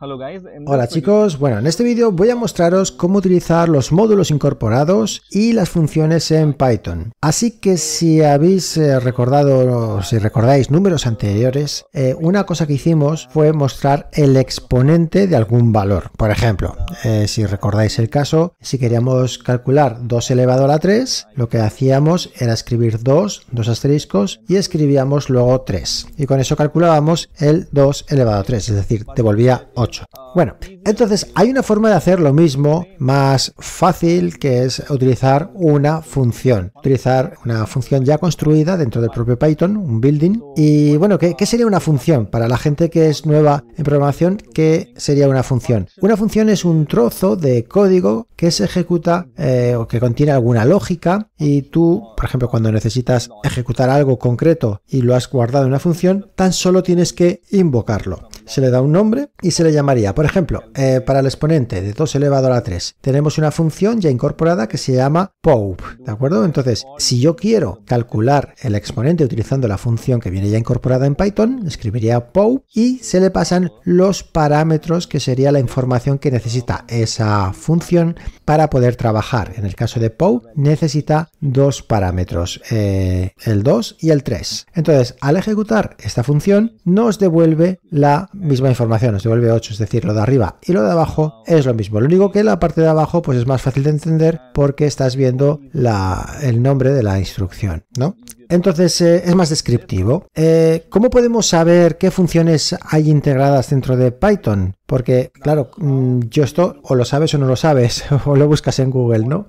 Hola chicos, bueno en este vídeo voy a mostraros cómo utilizar los módulos incorporados y las funciones en Python. Así que si habéis eh, recordado, si recordáis números anteriores, eh, una cosa que hicimos fue mostrar el exponente de algún valor. Por ejemplo, eh, si recordáis el caso, si queríamos calcular 2 elevado a 3, lo que hacíamos era escribir 2, dos asteriscos y escribíamos luego 3. Y con eso calculábamos el 2 elevado a 3, es decir, devolvía 8. Bueno, entonces hay una forma de hacer lo mismo más fácil que es utilizar una función. Utilizar una función ya construida dentro del propio Python, un building. Y bueno, ¿qué, sería una función? Para la gente que es nueva en programación, ¿qué sería una función? Una función es un trozo de código que se ejecuta eh, o que contiene alguna lógica y tú, por ejemplo, cuando necesitas ejecutar algo concreto y lo has guardado en una función, tan solo tienes que invocarlo se le da un nombre y se le llamaría, por ejemplo, eh, para el exponente de 2 elevado a la 3, tenemos una función ya incorporada que se llama pow, ¿de acuerdo? Entonces, si yo quiero calcular el exponente utilizando la función que viene ya incorporada en Python, escribiría pow y se le pasan los parámetros que sería la información que necesita esa función para poder trabajar. En el caso de POW necesita dos parámetros, eh, el 2 y el 3. Entonces, al ejecutar esta función nos devuelve la misma información, nos devuelve 8, es decir, lo de arriba y lo de abajo es lo mismo. Lo único que la parte de abajo pues es más fácil de entender porque estás viendo el nombre de la instrucción, ¿no? Entonces eh, es más descriptivo. Eh, ¿Cómo podemos saber qué funciones hay integradas dentro de Python? Porque, claro, mm, yo esto o lo sabes o no lo sabes, o lo buscas en Google, ¿no?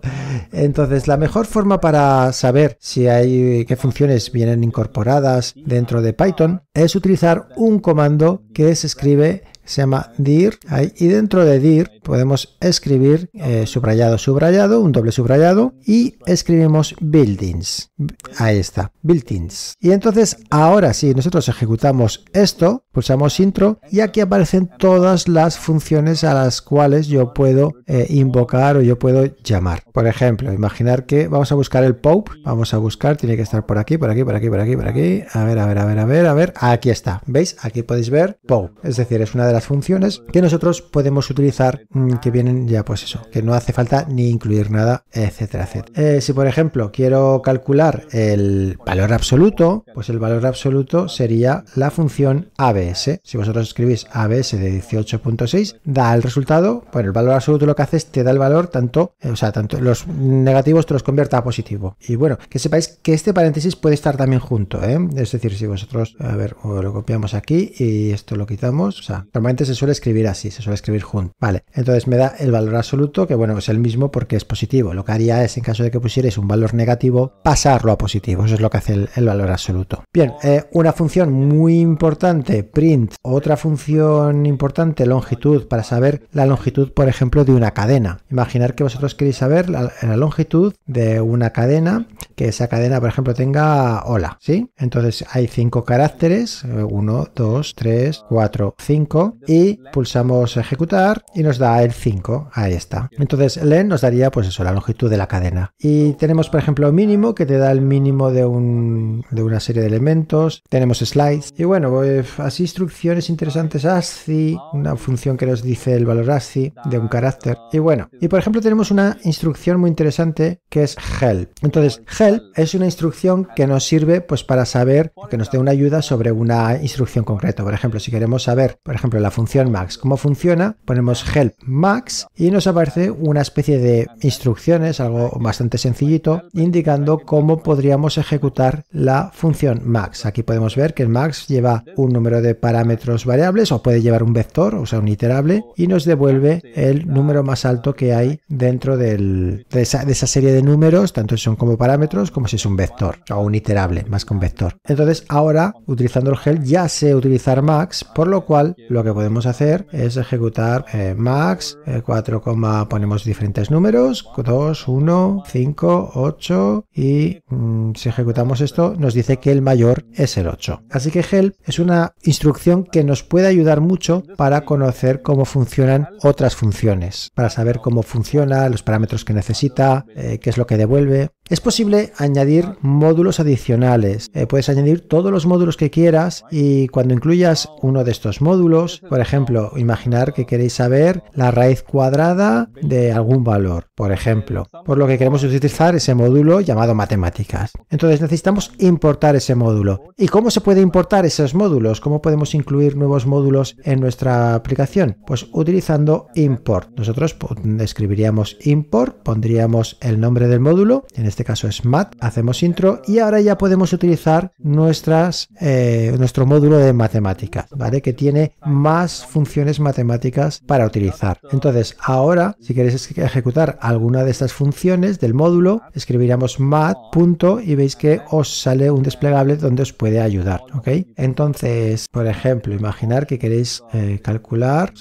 Entonces, la mejor forma para saber si hay qué funciones vienen incorporadas dentro de Python es utilizar un comando que se escribe se llama dir y dentro de dir podemos escribir eh, subrayado subrayado un doble subrayado y escribimos buildings ahí está buildings y entonces ahora sí, nosotros ejecutamos esto pulsamos intro y aquí aparecen todas las funciones a las cuales yo puedo eh, invocar o yo puedo llamar. Por ejemplo, imaginar que vamos a buscar el POP, vamos a buscar, tiene que estar por aquí, por aquí, por aquí, por aquí, por aquí. A ver, a ver, a ver, a ver, a ver. Aquí está. ¿Veis? Aquí podéis ver POP. Es decir, es una de las funciones que nosotros podemos utilizar mm, que vienen ya pues eso, que no hace falta ni incluir nada, etcétera, etcétera. Eh, si por ejemplo quiero calcular el valor absoluto, pues el valor absoluto sería la función ABS. Si vosotros escribís ABS de 18 .6, da el resultado, bueno, el valor absoluto lo que haces te da el valor tanto, eh, o sea, tanto los negativos te los convierta a positivo. Y bueno, que sepáis que este paréntesis puede estar también junto, ¿eh? es decir, si vosotros, a ver, lo copiamos aquí y esto lo quitamos, o sea, normalmente se suele escribir así, se suele escribir junto, vale, entonces me da el valor absoluto, que bueno, es el mismo porque es positivo, lo que haría es en caso de que pusierais un valor negativo, pasarlo a positivo, eso es lo que hace el, valor absoluto. Bien, eh, una función muy importante, print, otra función importante, longitud para saber la longitud, por ejemplo, de una cadena. Imaginar que vosotros queréis saber la, longitud de una cadena, que esa cadena, por ejemplo, tenga ola, ¿sí? Entonces hay cinco caracteres, 1, 2, 3, 4, 5, y pulsamos ejecutar y nos da el 5, ahí está. Entonces len nos daría, pues eso, la longitud de la cadena. Y tenemos, por ejemplo, mínimo, que te da el mínimo de, un, de una serie de elementos, tenemos slides, y bueno, pues, así instrucciones interesantes, así, una función que nos dice el valor ASCII de un carácter. Y bueno, y por ejemplo tenemos una instrucción muy interesante que es help. Entonces, help es una instrucción que nos sirve pues para saber, que nos dé una ayuda sobre una instrucción concreta. Por ejemplo, si queremos saber, por ejemplo, la función max, cómo funciona, ponemos help max y nos aparece una especie de instrucciones, algo bastante sencillito, indicando cómo podríamos ejecutar la función max. Aquí podemos ver que el max lleva un número de parámetros variables o puede llevar un vector o sea, un iterable, y nos devuelve el número más alto que hay dentro del, de, esa, serie de números, tanto si son como parámetros como si es un vector o un iterable más que un vector. Entonces ahora, utilizando el gel, ya sé utilizar max, por lo cual lo que podemos hacer es ejecutar eh, max, 4, eh, ponemos diferentes números, 2, 1, 5, 8 y mm, si ejecutamos esto nos dice que el mayor es el 8. Así que gel es una instrucción que nos puede ayudar mucho para conocer cómo funcionan otras funciones, para saber cómo funciona, los parámetros que necesita, eh, qué es lo que devuelve. Es posible añadir módulos adicionales. Eh, puedes añadir todos los módulos que quieras y cuando incluyas uno de estos módulos, por ejemplo, imaginar que queréis saber la raíz cuadrada de algún valor, por ejemplo. Por lo que queremos utilizar ese módulo llamado matemáticas. Entonces necesitamos importar ese módulo. ¿Y cómo se puede importar esos módulos? ¿Cómo podemos incluir nuevos módulos en nuestra aplicación? Pues utilizando import. Nosotros escribiríamos import, pondríamos el nombre del módulo, en este caso es mat, hacemos intro y ahora ya podemos utilizar nuestras, eh, nuestro módulo de matemáticas, ¿vale? Que tiene más funciones matemáticas para utilizar. Entonces, ahora, si queréis ejecutar alguna de estas funciones del módulo, escribiríamos mat. Punto, y veis que os sale un desplegable donde os puede ayudar, ¿ok? Entonces, por ejemplo, imaginar que queréis eh, calcular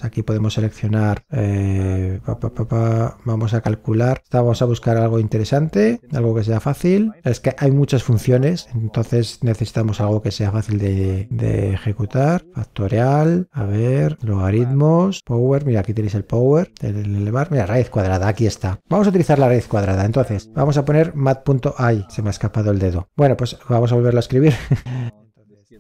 Aquí podemos seleccionar, eh, vamos a calcular. Vamos a buscar algo interesante, algo que sea fácil. Es que hay muchas funciones, entonces necesitamos algo que sea fácil de, ejecutar. Factorial, a ver, logaritmos, power. Mira, aquí tenéis el power, el elevar. Mira, raíz cuadrada, aquí está. Vamos a utilizar la raíz cuadrada. Entonces, vamos a poner mat.ai. Se me ha escapado el dedo. Bueno, pues vamos a volverlo a escribir.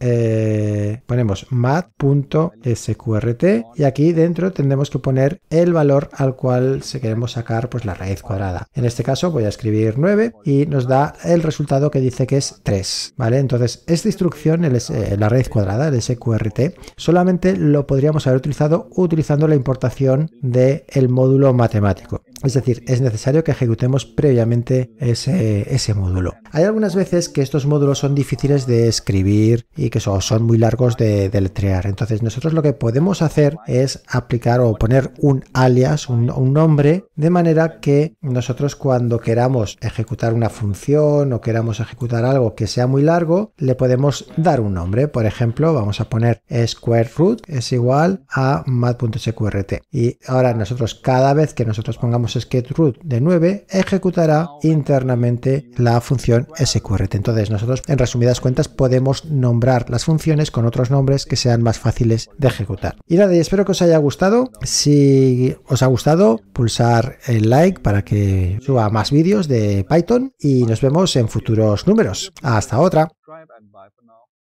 Eh, ponemos mat.sqrt y aquí dentro tendremos que poner el valor al cual se queremos sacar pues la raíz cuadrada. En este caso voy a escribir 9 y nos da el resultado que dice que es 3, ¿vale? Entonces esta instrucción, el, eh, la raíz cuadrada, el sqrt, solamente lo podríamos haber utilizado utilizando la importación del módulo matemático. Es decir, es necesario que ejecutemos previamente ese, ese módulo. Hay algunas veces que estos módulos son difíciles de escribir y que son, muy largos de, deletrear. letrear. Entonces nosotros lo que podemos hacer es aplicar o poner un alias, un, nombre, de manera que nosotros cuando queramos ejecutar una función o queramos ejecutar algo que sea muy largo, le podemos dar un nombre. Por ejemplo, vamos a poner square root es igual a mat.sqrt. Y ahora nosotros cada vez que nosotros pongamos sketch root de 9, ejecutará internamente la función sqrt. Entonces nosotros en resumidas cuentas podemos nombrar las funciones con otros nombres que sean más fáciles de ejecutar. Y nada, espero que os haya gustado. Si os ha gustado, pulsar el like para que suba más vídeos de Python y nos vemos en futuros números. Hasta otra.